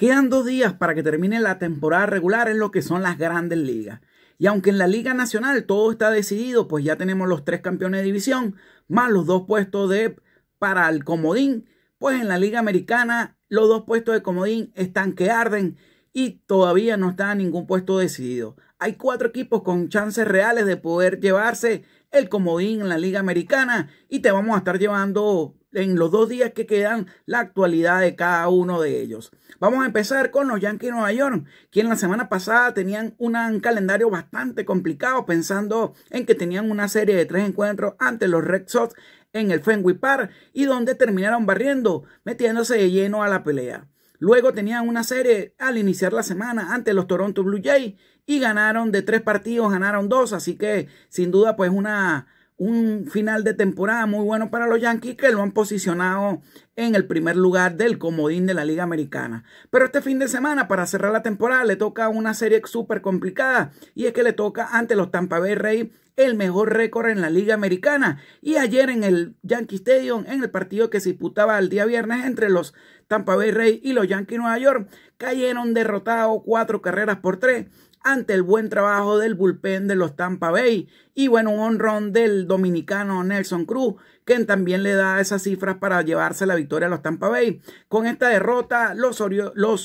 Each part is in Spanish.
Quedan dos días para que termine la temporada regular en lo que son las grandes ligas. Y aunque en la Liga Nacional todo está decidido, pues ya tenemos los tres campeones de división, más los dos puestos de para el comodín, pues en la Liga Americana los dos puestos de comodín están que arden y todavía no está ningún puesto decidido. Hay cuatro equipos con chances reales de poder llevarse el comodín en la Liga Americana y te vamos a estar llevando en los dos días que quedan la actualidad de cada uno de ellos. Vamos a empezar con los Yankees de Nueva York, quienes la semana pasada tenían un calendario bastante complicado pensando en que tenían una serie de tres encuentros ante los Red Sox en el Fenway Park y donde terminaron barriendo, metiéndose de lleno a la pelea. Luego tenían una serie al iniciar la semana ante los Toronto Blue Jays y ganaron de tres partidos, ganaron dos, así que sin duda pues una un final de temporada muy bueno para los Yankees que lo han posicionado en el primer lugar del comodín de la Liga Americana. Pero este fin de semana, para cerrar la temporada, le toca una serie súper complicada y es que le toca ante los Tampa Bay Rays el mejor récord en la Liga Americana. Y ayer en el Yankee Stadium, en el partido que se disputaba el día viernes entre los Tampa Bay Rays y los Yankees Nueva York, cayeron derrotados cuatro carreras por tres ante el buen trabajo del bullpen de los Tampa Bay y bueno, un honrón del dominicano Nelson Cruz, quien también le da esas cifras para llevarse la victoria a los Tampa Bay. Con esta derrota, los,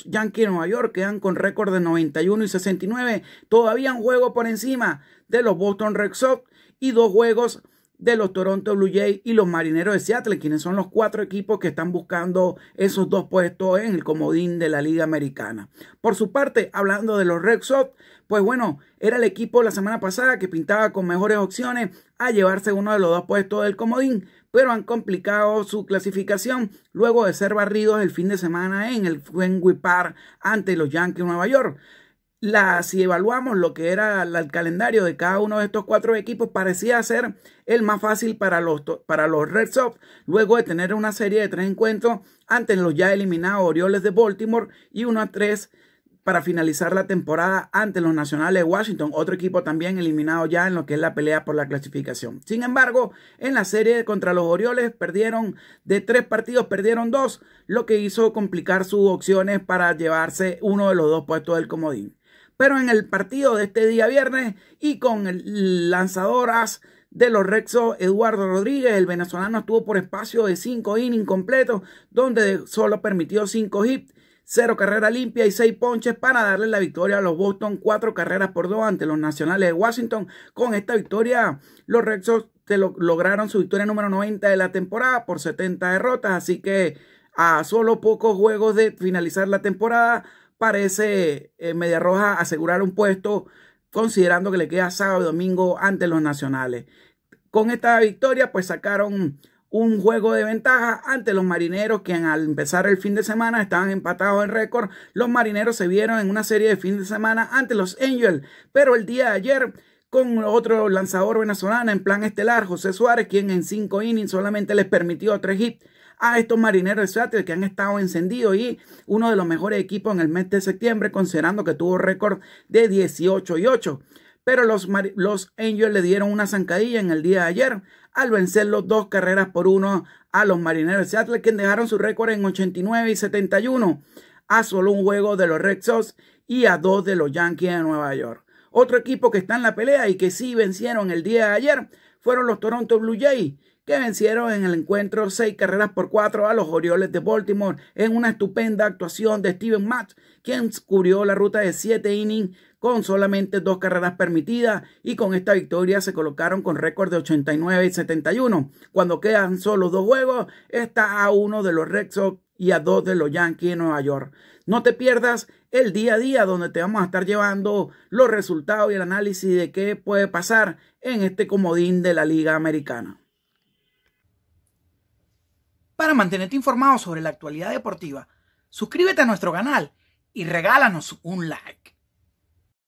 Yankees de Nueva York quedan con récord de 91 y 69, todavía un juego por encima de los Boston Red Sox y dos juegos de los Toronto Blue Jays y los Marineros de Seattle, quienes son los cuatro equipos que están buscando esos dos puestos en el comodín de la Liga Americana. Por su parte, hablando de los Red Sox, pues bueno, era el equipo la semana pasada que pintaba con mejores opciones a llevarse uno de los dos puestos del comodín, pero han complicado su clasificación luego de ser barridos el fin de semana en el Fenway Park ante los Yankees de Nueva York si evaluamos lo que era el calendario de cada uno de estos cuatro equipos, parecía ser el más fácil para los, para los Red Sox, luego de tener una serie de tres encuentros ante los ya eliminados Orioles de Baltimore y uno a tres para finalizar la temporada ante los Nacionales de Washington, otro equipo también eliminado ya en lo que es la pelea por la clasificación. Sin embargo, en la serie contra los Orioles perdieron de tres partidos, perdieron dos, lo que hizo complicar sus opciones para llevarse uno de los dos puestos del comodín. Pero en el partido de este día viernes y con el lanzadoras de los Rexos, Eduardo Rodríguez, el venezolano estuvo por espacio de 5 innings completos, donde solo permitió 5 hits, 0 carrera limpia y 6 ponches para darle la victoria a los Boston, 4 carreras por 2 ante los Nacionales de Washington. Con esta victoria, los Rexos lo lograron su victoria número 90 de la temporada por 70 derrotas, así que a solo pocos juegos de finalizar la temporada, parece eh, Media Roja asegurar un puesto considerando que le queda sábado y domingo ante los nacionales. Con esta victoria pues sacaron un juego de ventaja ante los marineros, que al empezar el fin de semana estaban empatados en récord. Los marineros se vieron en una serie de fin de semana ante los Angels, pero el día de ayer con otro lanzador venezolano en plan estelar, José Suárez, quien en cinco innings solamente les permitió tres hits a estos marineros de Seattle que han estado encendidos y uno de los mejores equipos en el mes de septiembre, considerando que tuvo récord de 18 y 8. Pero los, los Angels le dieron una zancadilla en el día de ayer al los dos carreras por uno a los marineros de Seattle, quien dejaron su récord en 89 y 71, a solo un juego de los Red Sox y a dos de los Yankees de Nueva York. Otro equipo que está en la pelea y que sí vencieron el día de ayer fueron los Toronto Blue Jays que vencieron en el encuentro seis carreras por cuatro a los Orioles de Baltimore en una estupenda actuación de Steven Matz, quien cubrió la ruta de siete innings con solamente dos carreras permitidas y con esta victoria se colocaron con récord de 89 y 71. Cuando quedan solo dos juegos, está a uno de los Red Sox y a dos de los Yankees de Nueva York. No te pierdas el día a día donde te vamos a estar llevando los resultados y el análisis de qué puede pasar en este comodín de la Liga Americana. Para mantenerte informado sobre la actualidad deportiva, suscríbete a nuestro canal y regálanos un like.